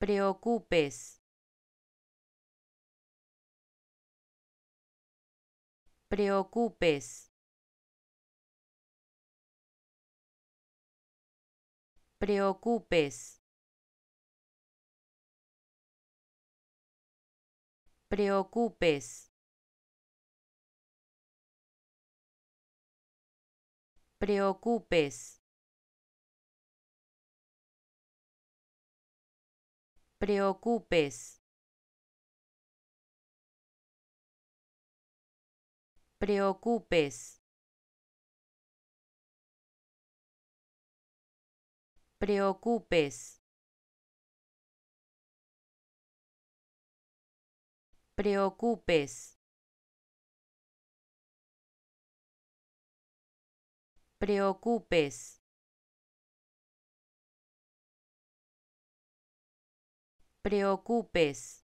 preocupes preocupes preocupes preocupes preocupes preocupes preocupes preocupes preocupes preocupes preocupes.